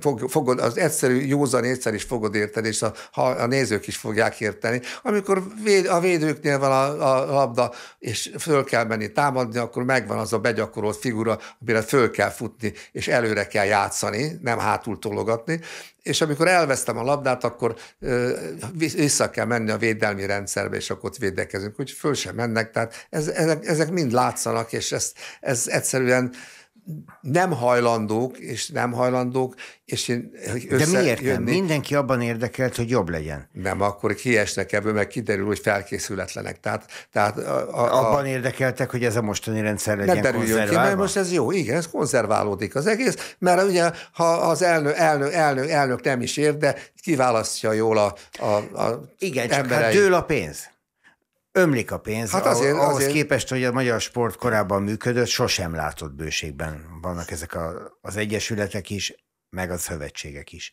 fog, fogod, az egyszerű józan egyszer is fogod érteni, és a, ha, a nézők is fogják érteni. Amikor véd, a védőknél van a, a labda, és föl kell menni támadni, akkor megvan az a begyakorolt figura, amire föl kell futni, és előre kell játszani, nem hátul tologatni, és amikor elvesztem a labdát, akkor vissza kell menni a védelmi rendszerbe, és akkor ott védekezünk, hogy föl sem mennek, tehát ez, ezek, ezek mind látszanak, és ezt, ez ez egyszerűen nem hajlandók, és nem hajlandók, és én De miért nem? Mindenki abban érdekelt, hogy jobb legyen. Nem, akkor kiesnek ebből, meg kiderül, hogy felkészületlenek. Tehát, tehát a, a, abban érdekeltek, hogy ez a mostani rendszer legyen nem derüljön ki, mert most ez jó, igen, ez konzerválódik az egész, mert ugye ha az elnök, elnök, elnök, elnök nem is ér, de kiválasztja jól a, a, a Igen, csak hát dől a pénz. Ömlik a pénz. Hát azért, ahhoz azért. képest, hogy a magyar sport korábban működött, sosem látott bőségben vannak ezek a, az egyesületek is, meg a szövetségek is.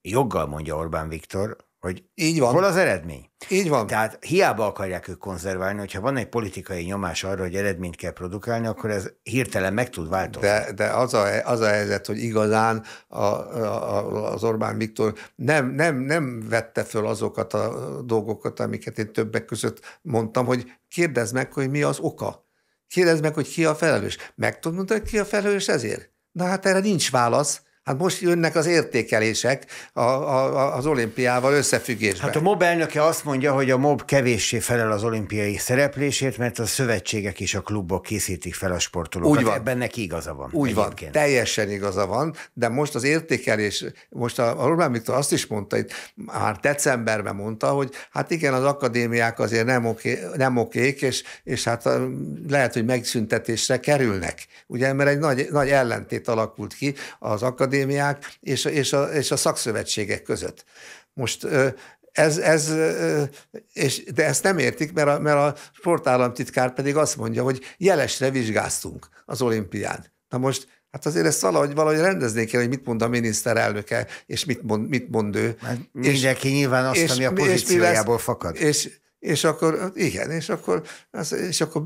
Joggal mondja Orbán Viktor, hogy így van. Hol az eredmény? Így van. Tehát hiába akarják ők konzerválni, hogyha van egy politikai nyomás arra, hogy eredményt kell produkálni, akkor ez hirtelen meg tud változni. De, de az, a, az a helyzet, hogy igazán a, a, az Orbán Viktor nem, nem, nem vette föl azokat a dolgokat, amiket én többek között mondtam, hogy kérdezz meg, hogy mi az oka. Kérdezd meg, hogy ki a felelős. Meg tudod hogy ki a felelős ezért? Na hát erre nincs válasz, Hát most jönnek az értékelések a, a, az olimpiával összefüggésben. Hát a MOB elnöke azt mondja, hogy a MOB kevéssé felel az olimpiai szereplésért, mert a szövetségek és a klubok készítik fel a sportolókat. Úgy van. Ebben neki igaza van. Úgy egyébként. van, teljesen igaza van, de most az értékelés, most a, a Román Viktor azt is mondta, itt már decemberben mondta, hogy hát igen, az akadémiák azért nem, oké, nem okék, és, és hát lehet, hogy megszüntetésre kerülnek. Ugye, mert egy nagy, nagy ellentét alakult ki az akadémiák akadémiák és, és, a, és a szakszövetségek között. Most ez, ez, és, de ezt nem értik, mert a, mert a sportállamtitkár pedig azt mondja, hogy jelesre vizsgáztunk az olimpián. Na most Hát azért ezt valahogy, valahogy rendeznék kell, hogy mit mond a miniszterelnöke, és mit mond, mit mond ő. Mert és, mindenki nyilván azt, és, ami a pozíciójából és fakad. És, és akkor, igen, és akkor, és akkor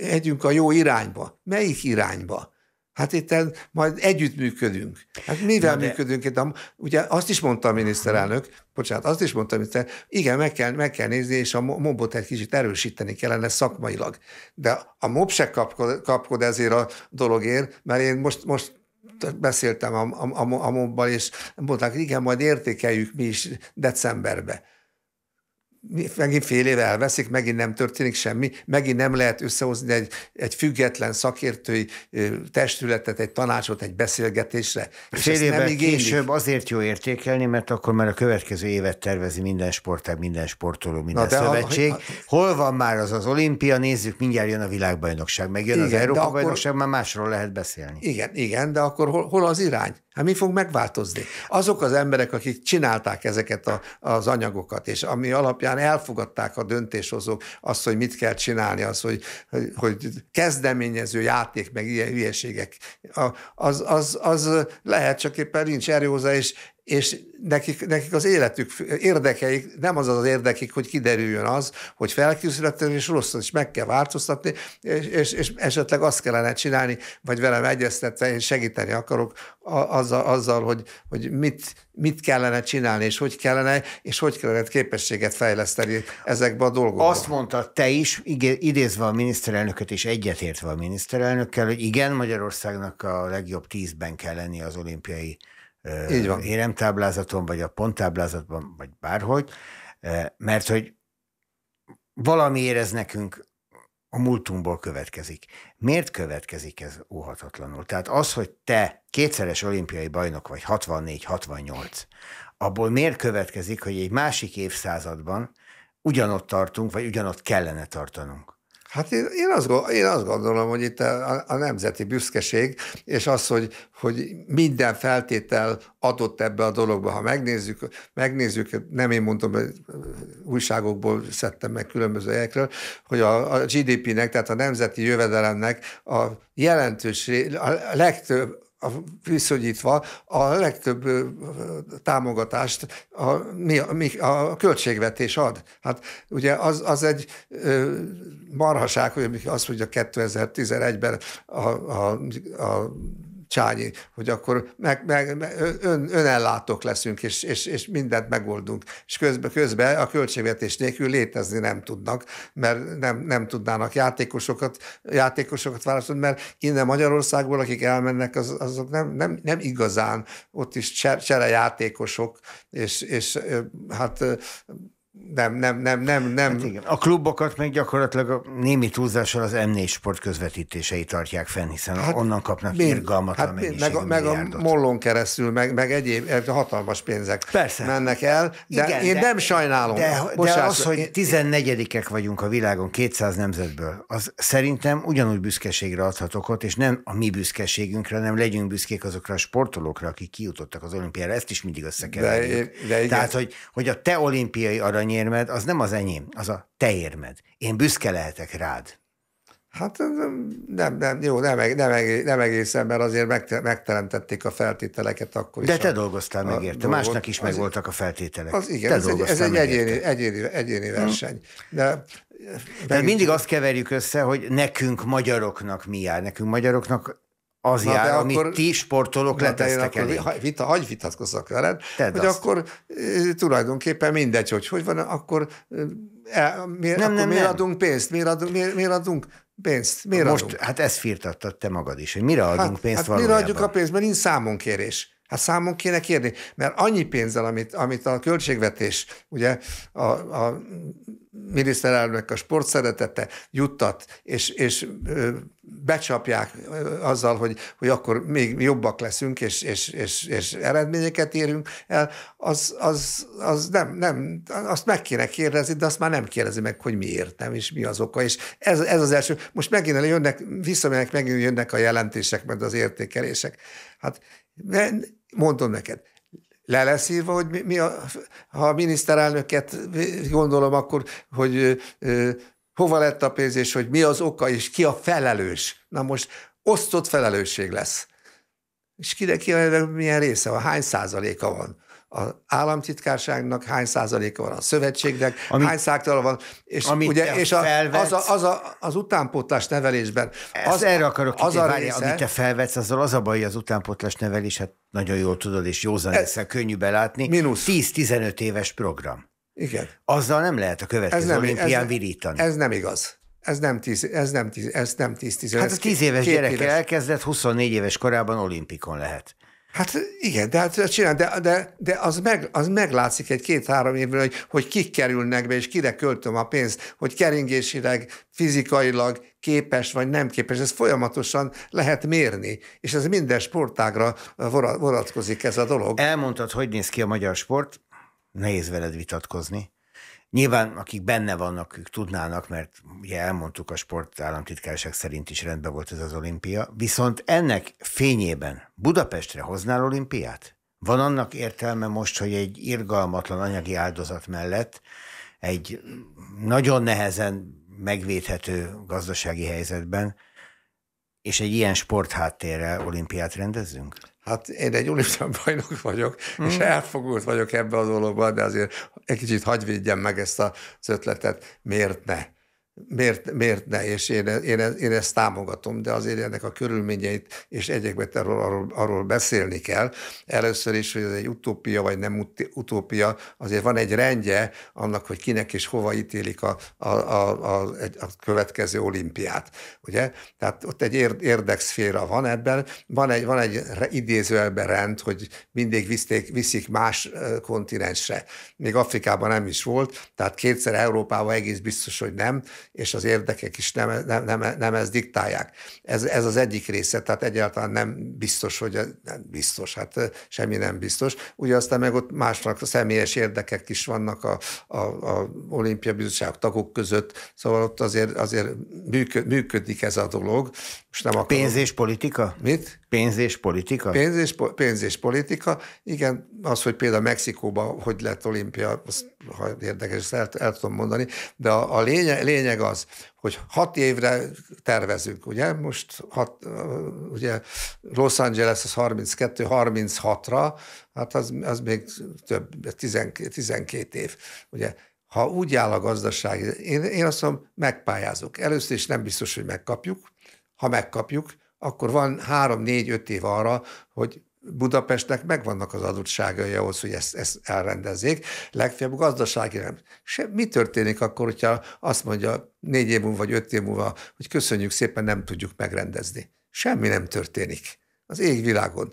együnk a jó irányba. Melyik irányba? Hát itt majd együttműködünk. Hát mivel de... működünk? Itt ugye azt is mondta a miniszterelnök, bocsánat, azt is mondta hogy igen, meg kell, meg kell nézni, és a mobot egy kicsit erősíteni kellene szakmailag. De a mob se kapkod, kapkod ezért a dologért, mert én most, most beszéltem a, a, a, a mobbal, és mondták, igen, majd értékeljük mi is decemberbe megint fél éve elveszik, megint nem történik semmi, megint nem lehet összehozni egy, egy független szakértői testületet, egy tanácsot, egy beszélgetésre. Fél és nem később azért jó értékelni, mert akkor már a következő évet tervezi minden sportág, minden sportoló, minden Na, szövetség. A, a, Hol van már az az olimpia, nézzük, mindjárt jön a világbajnokság, meg jön igen, az Európa bajnokság, akkor, már másról lehet beszélni. Igen, igen, de akkor hol, hol az irány? Hát mi fog megváltozni? Azok az emberek, akik csinálták ezeket a, az anyagokat, és ami alapján elfogadták a döntéshozók azt, hogy mit kell csinálni, az, hogy, hogy, hogy kezdeményező játék, meg ilyen hülyeségek, az, az, az lehet, csak éppen nincs erő és, és nekik, nekik az életük, érdekeik, nem az az érdekük, hogy kiderüljön az, hogy felkészületlen és rosszul, és meg kell változtatni, és, és, és esetleg azt kellene csinálni, vagy velem egyeztetve én segíteni akarok azzal, azzal hogy, hogy mit, mit kellene csinálni, és hogy kellene, és hogy kellene képességet fejleszteni ezekbe a dolgokba. Azt mondta te is, idézve a miniszterelnököt és egyetértve a miniszterelnökkel, hogy igen, Magyarországnak a legjobb tízben kell lenni az olimpiai így van. éremtáblázaton, vagy a ponttáblázatban, vagy bárhogy, mert hogy valami ez nekünk a múltunkból következik. Miért következik ez óhatatlanul? Tehát az, hogy te kétszeres olimpiai bajnok vagy, 64-68, abból miért következik, hogy egy másik évszázadban ugyanott tartunk, vagy ugyanott kellene tartanunk? Hát én, én, azt, én azt gondolom, hogy itt a, a nemzeti büszkeség, és az, hogy, hogy minden feltétel adott ebbe a dologba. Ha megnézzük, megnézzük nem én mondtam, újságokból szedtem meg különböző helyekről, hogy a, a GDP-nek, tehát a nemzeti jövedelemnek a jelentős, a legtöbb viszonyítva a legtöbb támogatást a, mi, mi, a költségvetés ad. Hát ugye az, az egy marhaság, hogy azt mondja 2011-ben a, a, a Csányi, hogy akkor meg, meg, meg ön, önellátók leszünk, és, és, és mindent megoldunk. És közben, közben a költségvetés nélkül létezni nem tudnak, mert nem, nem tudnának játékosokat, játékosokat választani, mert innen Magyarországból, akik elmennek, az, azok nem, nem, nem igazán, ott is cserejátékosok, és, és hát nem, nem, nem, nem, nem. Hát igen. A klubokat meg gyakorlatilag a némi túlzással az M4 e sport közvetítései tartják fenn, hiszen hát onnan kapnak mind, irgalmatlan hát mind, meg, a, meg a mollon keresztül, meg, meg egyéb hatalmas pénzek Persze. mennek el, de igen, én de, nem sajnálom. De, de az, hogy 14-ek vagyunk a világon 200 nemzetből, az szerintem ugyanúgy büszkeségre adhatok ott, és nem a mi büszkeségünkre, nem legyünk büszkék azokra a sportolókra, akik kijutottak az olimpiára, ezt is mindig összekeverjük. De, de Tehát, hogy, hogy a te olimpiai arany aranyérmed az nem az enyém, az a te érmed. Én büszke lehetek rád. Hát nem, nem, jó, nem, nem, nem egészen, mert azért megteremtették a feltételeket akkor De is. De te a, dolgoztál meg érte, dolgot, másnak is megvoltak a feltételek. Az igen, te ez egy, ez egy egyéni, egyéni, egyéni hm. verseny. De De mindig azt keverjük össze, hogy nekünk magyaroknak mi jár. Nekünk magyaroknak az Na, jár, amit akkor, ti sportolók letesztek elé. Vita, hagyj vitatkozzak veled, Tedd hogy azt. akkor tulajdonképpen mindegy, hogy hogy van, akkor, e, miért, nem, akkor nem, miért nem. adunk pénzt, miért adunk, miért, miért adunk pénzt, miért Most, adunk? Hát ezt firtattad te magad is, hogy mire adunk hát, pénzt hát valójában. Mire adjuk a pénzt, mert nincs számonkérés. Hát számon kéne kérni, mert annyi pénzzel, amit, amit a költségvetés, ugye a, a miniszterelnök a sport szeretete juttat, és, és becsapják azzal, hogy, hogy akkor még jobbak leszünk, és, és, és, és eredményeket érünk el, az, az, az nem, nem, azt meg kéne kérdezni, de azt már nem kérdezi meg, hogy miért nem, és mi az oka. És ez, ez az első. Most megint jönnek, visszamegyek megint jönnek a jelentések, meg az értékelések. Hát Mondom neked, le lesz írva, hogy mi, mi a, ha a miniszterelnöket gondolom, akkor, hogy ö, hova lett a pénz, és hogy mi az oka, és ki a felelős. Na most osztott felelősség lesz. És kinek ki milyen része van, hány százaléka van az államtitkárságnak, hány százaléka van a szövetségnek, ami, hány százaléka van, és, amit ugye, és a, felvetsz, az, a, az, a, az utánpótlás nevelésben. Az, erre akarok az kitérni, a része, amit te felvetsz, azzal az a baj, az utánpótlás nevelés, hát nagyon jól tudod, és józan lesz, könnyű belátni. Minusz. 10-15 éves program. Igen. Azzal nem lehet a következő ez nem, olimpián ez, virítani. Ez nem igaz. Ez nem 10, ez nem 10, ez nem 10, 15. Hát a 10 éves gyerekkel éves. elkezdett, 24 éves korában olimpikon lehet. Hát igen, de hát csinál, de, de, de az, meg, az meglátszik egy két-három évvel, hogy, hogy kik kerülnek be, és kire költöm a pénzt, hogy keringésileg, fizikailag képes vagy nem képes, ez folyamatosan lehet mérni, és ez minden sportágra vonatkozik ez a dolog. Elmondtad, hogy néz ki a magyar sport, nehéz veled vitatkozni. Nyilván, akik benne vannak, ők tudnának, mert ugye elmondtuk, a sportállamtitkárság szerint is rendben volt ez az olimpia. Viszont ennek fényében Budapestre hoznál olimpiát? Van annak értelme most, hogy egy irgalmatlan anyagi áldozat mellett egy nagyon nehezen megvédhető gazdasági helyzetben és egy ilyen sportháttérrel olimpiát rendezzünk? hát én egy olimpia bajnok vagyok, mm. és elfogult vagyok ebbe a dologba, de azért egy kicsit hagyj meg ezt az ötletet, miért ne? miért, miért ne, és én, én, én ezt támogatom, de azért ennek a körülményeit és egyébként arról, arról, arról beszélni kell. Először is, hogy ez egy utópia vagy nem utópia, azért van egy rendje annak, hogy kinek és hova ítélik a, a, a, a, a következő olimpiát, ugye? Tehát ott egy érdekszféra van ebben, van egy, van egy idézőjelben rend, hogy mindig viszték, viszik más kontinensre. Még Afrikában nem is volt, tehát kétszer Európában egész biztos, hogy nem, és az érdekek is nem, nem, nem, nem ezt diktálják. Ez, ez az egyik része, tehát egyáltalán nem biztos, hogy nem biztos, hát semmi nem biztos. Ugye aztán meg ott másnak a személyes érdekek is vannak a, a, a olimpia bizottság tagok között, szóval ott azért, azért működik ez a dolog. Most nem akarom. Pénz és politika? Mit? Pénz és politika? Pénz és, pénz és politika. Igen, az, hogy például Mexikóban hogy lett olimpia, azt ha érdekes, ezt el, el tudom mondani, de a, a lényeg, lényeg az, hogy hat évre tervezünk, ugye? Most hat, ugye Los Angeles az 32-36-ra, hát az, az még több, 12, 12 év, ugye? Ha úgy áll a gazdaság, én, én azt mondom, megpályázunk. Először is nem biztos, hogy megkapjuk. Ha megkapjuk, akkor van három, négy, öt év arra, hogy Budapestnek megvannak az adottságai ahhoz, hogy ezt, ezt elrendezzék. Legfeljebb gazdasági nem. És mi történik akkor, hogyha azt mondja négy év múlva vagy öt év múlva, hogy köszönjük szépen, nem tudjuk megrendezni. Semmi nem történik. Az égvilágon.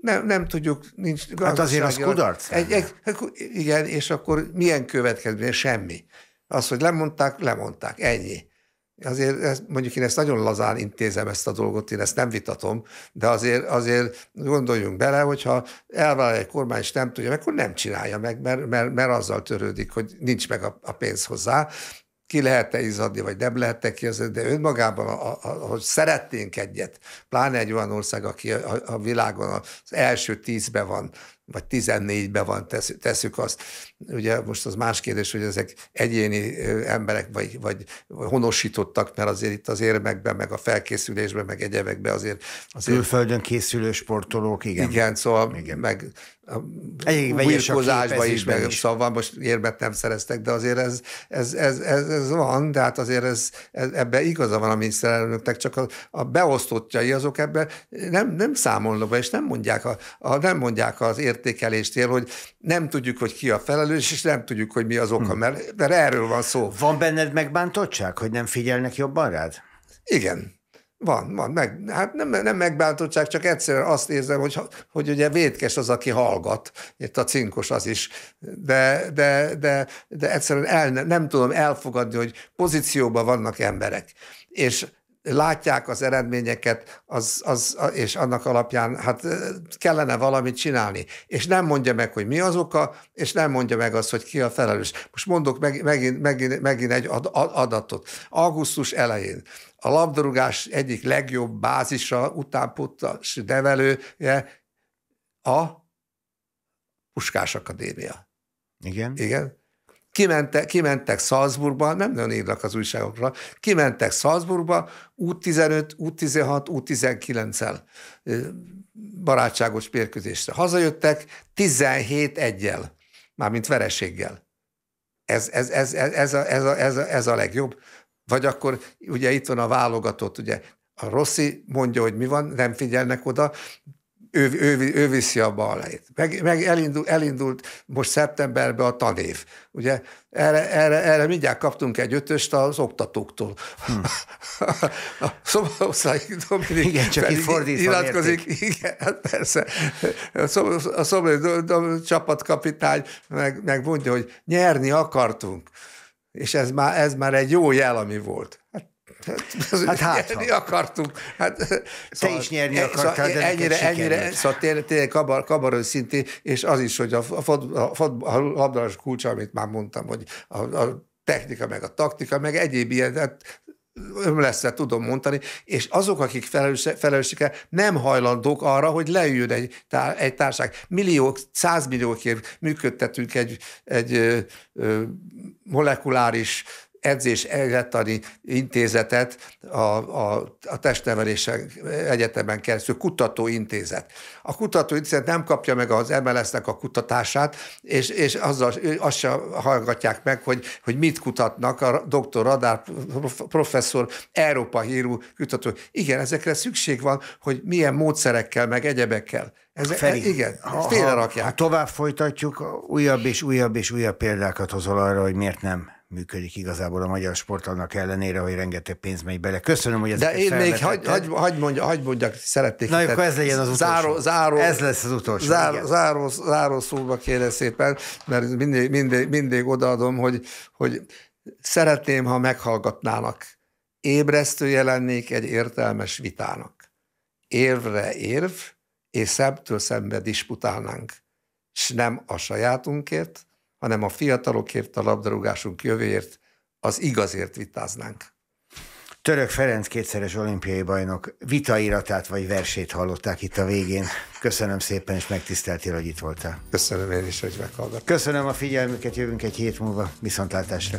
Nem, nem tudjuk, nincs Hát azért az kudarc. Egy, egy, hát igen, és akkor milyen következmény? Semmi. Az, hogy lemondták, lemondták. Ennyi. Azért ez, mondjuk én ezt nagyon lazán intézem ezt a dolgot, én ezt nem vitatom, de azért, azért gondoljunk bele, hogyha elvállal egy kormány, és nem tudja, akkor nem csinálja meg, mert, mert, mert azzal törődik, hogy nincs meg a, a pénz hozzá ki lehet-e izadni, vagy nem lehet-e ki, de önmagában, a, a, a, hogy szeretnénk egyet, pláne egy olyan ország, aki a, a világon az első tízben van vagy 14-be van, teszük azt. Ugye most az más kérdés, hogy ezek egyéni emberek, vagy, vagy honosítottak, mert azért itt az érmekben, meg a felkészülésben, meg egyebekben azért... azért Külföldön készülő sportolók, igen. Igen, szóval igen. meg egyik vegyírkozásban is, meg is. szóval most érmet nem szereztek, de azért ez, ez, ez, ez, ez van, de hát azért ez, ez, ebbe igaza van a miniszterelnöknek, csak a, a beosztottjai azok ebben nem, nem számolnak be, és nem mondják, a, a, nem mondják az értékeléstél, hogy nem tudjuk, hogy ki a felelős, és nem tudjuk, hogy mi az oka, hm. mert, mert erről van szó. Van benned megbántottság, hogy nem figyelnek jobban rád? Igen. Van, van, meg, hát nem, nem megbántottság, csak egyszerűen azt érzem, hogy, hogy ugye védkes az, aki hallgat, itt a cinkos az is, de, de, de, de egyszerűen el, nem tudom elfogadni, hogy pozícióban vannak emberek, és látják az eredményeket, az, az, és annak alapján hát kellene valamit csinálni. És nem mondja meg, hogy mi az oka, és nem mondja meg azt, hogy ki a felelős. Most mondok meg, megint, megint, megint egy adatot. Augusztus elején a labdarúgás egyik legjobb bázisa, utánputtas nevelője a Puskás Akadémia. Igen. Igen. Kimente, kimentek Salzburgba, nem nagyon írnak az újságokra, kimentek Salzburgba út-15, út-16, út-19-el barátságos pérkőzésre. Hazajöttek 17 egyel, mármint vereséggel. Ez, ez, ez, ez, ez, a, ez, a, ez, a, ez a legjobb. Vagy akkor ugye itt van a válogatott, ugye a Rossi mondja, hogy mi van, nem figyelnek oda, ő, ő, ő viszi a balhét. Meg, meg elindult, elindult most szeptemberben a tanév. Ugye erre, erre, erre mindjárt kaptunk egy ötöst az oktatóktól. Hmm. [laughs] a Dominik igen, csak itt fordítva iratkozik. Igen, hát persze. A Szomszai csapatkapitány meg, meg mondja, hogy nyerni akartunk. És ez már, ez már egy jó jel, ami volt. Hát Hát, hát, hát hátra. nyerni akartunk. Hát, Te szóval, is nyerni e, akartál, szóval, de ennyire, ennyire, szóval tényleg, tényleg kabar, kabar őszintén, és az is, hogy a, fod, a, fod, a labdarás kulcsa, amit már mondtam, hogy a, a technika, meg a taktika, meg egyéb ilyen, hát ömlesztve hát tudom mondani, és azok, akik felelőssége nem hajlandók arra, hogy leüljön egy, tá- egy társaság. Milliók, százmilliókért működtetünk egy, egy ö, ö, molekuláris edzés egyetani intézetet a, a, a testneveléssel egyetemen keresztül, kutatóintézet. A kutatóintézet nem kapja meg az MLS-nek a kutatását, és, és azzal, azt sem hallgatják meg, hogy, hogy mit kutatnak a doktor Radár professzor, Európa hírú kutató. Igen, ezekre szükség van, hogy milyen módszerekkel, meg egyebekkel. Ezek, Feri, igen, ha, Ha, ha tovább folytatjuk, újabb és újabb és újabb példákat hozol arra, hogy miért nem működik igazából a magyar sport annak ellenére, hogy rengeteg pénz megy bele. Köszönöm, hogy ezeket De én még hagy, hagy, hagy, mondja, hagy mondjak, szeretnék. Na, akkor ez legyen az utolsó. Záró, záró, ez lesz az utolsó. Záró, záró, záró szóba kérem szépen, mert mindig, mindig, mindig odaadom, hogy, hogy szeretném, ha meghallgatnának. Ébresztője lennék egy értelmes vitának. Érvre érv, és szemtől szembe disputálnánk, S nem a sajátunkért, hanem a fiatalokért, a labdarúgásunk jövőért, az igazért vitáznánk. Török Ferenc kétszeres olimpiai bajnok vitairatát vagy versét hallották itt a végén. Köszönöm szépen, és megtiszteltél, hogy itt voltál. Köszönöm én is, hogy meghallgattam. Köszönöm a figyelmüket, jövünk egy hét múlva. Viszontlátásra!